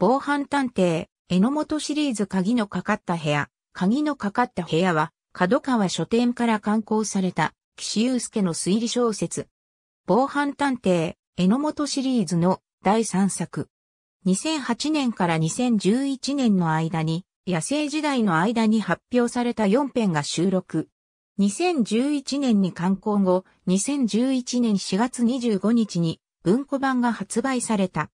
防犯探偵、榎本シリーズ鍵のかかった部屋。鍵のかかった部屋は、角川書店から刊行された、岸優介の推理小説。防犯探偵、榎本シリーズの第3作。2008年から2011年の間に、野生時代の間に発表された4編が収録。2011年に刊行後、2011年4月25日に文庫版が発売された。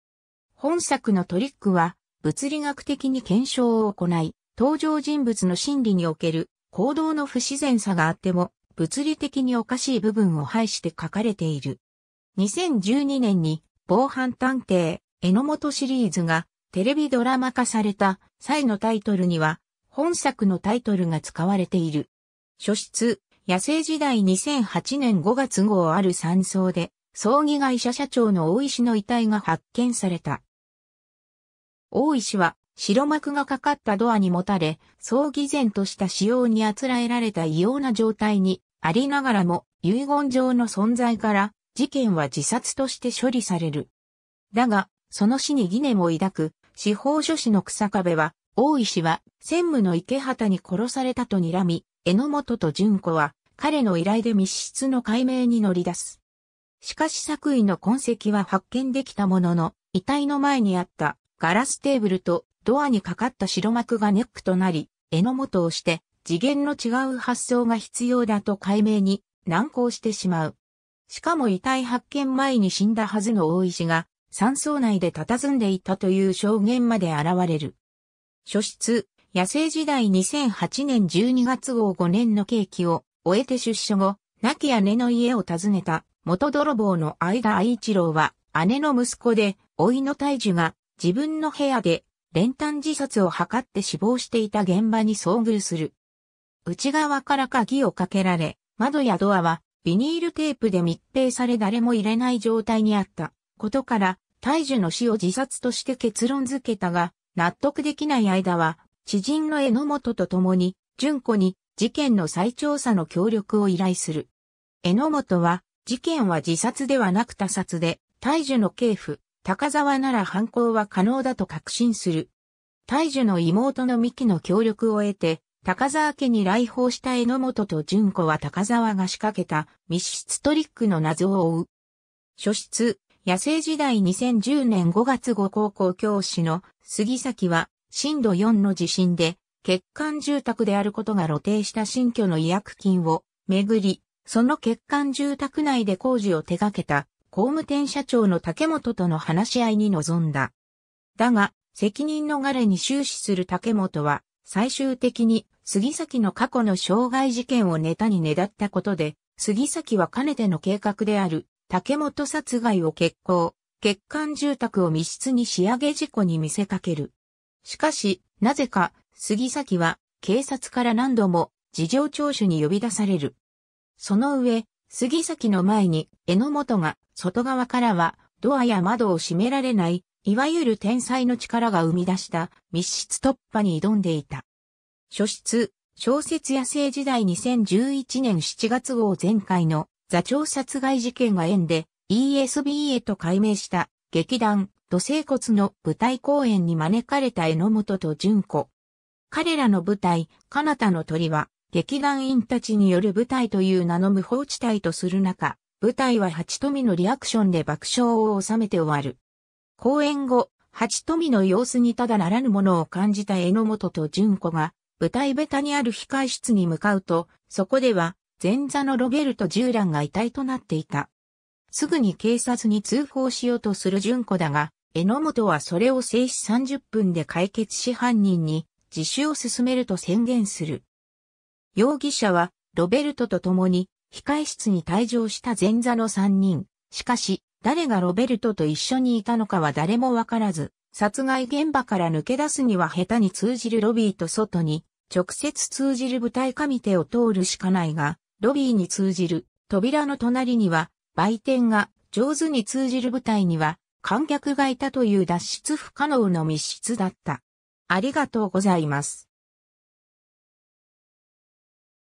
本作のトリックは、物理学的に検証を行い、登場人物の心理における行動の不自然さがあっても、物理的におかしい部分を排して書かれている。2012年に、防犯探偵、榎本シリーズがテレビドラマ化された際のタイトルには、本作のタイトルが使われている。書室、野生時代2008年5月号ある山荘で、葬儀会社社長の大石の遺体が発見された。大石は白幕がかかったドアにもたれ、葬儀偽善とした仕様にあつらえられた異様な状態にありながらも遺言状の存在から事件は自殺として処理される。だが、その死に疑念を抱く司法書士の草壁は、大石は専務の池畑に殺されたと睨み、榎本と純子は彼の依頼で密室の解明に乗り出す。しかし作為の痕跡は発見できたものの、遺体の前にあったガラステーブルとドアにかかった白幕がネックとなり、の元をして、次元の違う発想が必要だと解明に難航してしまう。しかも遺体発見前に死んだはずの大石が、山荘内で佇んでいたという証言まで現れる。初出、野生時代2008年12月号5年の刑期を終えて出所後、亡き姉の家を訪ねた元泥棒の間愛一郎は、姉の息子で、老いの大樹が自分の部屋で練炭自殺を図って死亡していた現場に遭遇する。内側から鍵をかけられ、窓やドアはビニールテープで密閉され誰も入れない状態にあったことから、大樹の死を自殺として結論づけたが、納得できない間は、知人の榎本と共に、純子に事件の再調査の協力を依頼する。榎本は、事件は自殺ではなく他殺で、大樹の警譜、高沢なら犯行は可能だと確信する。大樹の妹の三木の協力を得て、高沢家に来訪した榎本と純子は高沢が仕掛けた密室トリックの謎を追う。初出、野生時代2010年5月後高校教師の杉崎は震度4の地震で欠陥住宅であることが露呈した新居の違約金をめぐり、その欠陥住宅内で工事を手掛けた工務店社長の竹本との話し合いに臨んだ。だが、責任逃れに終始する竹本は、最終的に杉崎の過去の傷害事件をネタにねだったことで、杉崎はかねての計画である竹本殺害を決行、欠陥住宅を密室に仕上げ事故に見せかける。しかし、なぜか、杉崎は警察から何度も事情聴取に呼び出される。その上、杉崎の前に榎本が外側からはドアや窓を閉められない、いわゆる天才の力が生み出した密室突破に挑んでいた。書室、小説野生時代2011年7月号前回の座長殺害事件が縁で e s b へと改名した劇団土星骨の舞台公演に招かれた榎本と純子。彼らの舞台、彼方の鳥は劇団員たちによる舞台という名の無法地帯とする中、舞台は八富のリアクションで爆笑を収めて終わる。公演後、八富の様子にただならぬものを感じた榎本と純子が、舞台ベタにある控室に向かうと、そこでは、前座のロベルト・ジューランが遺体となっていた。すぐに警察に通報しようとする純子だが、榎本はそれを静止30分で解決し犯人に自首を進めると宣言する。容疑者はロベルトと共に控室に退場した前座の3人。しかし、誰がロベルトと一緒にいたのかは誰もわからず、殺害現場から抜け出すには下手に通じるロビーと外に、直接通じる舞台上手を通るしかないが、ロビーに通じる扉の隣には、売店が上手に通じる舞台には、観客がいたという脱出不可能の密室だった。ありがとうございます。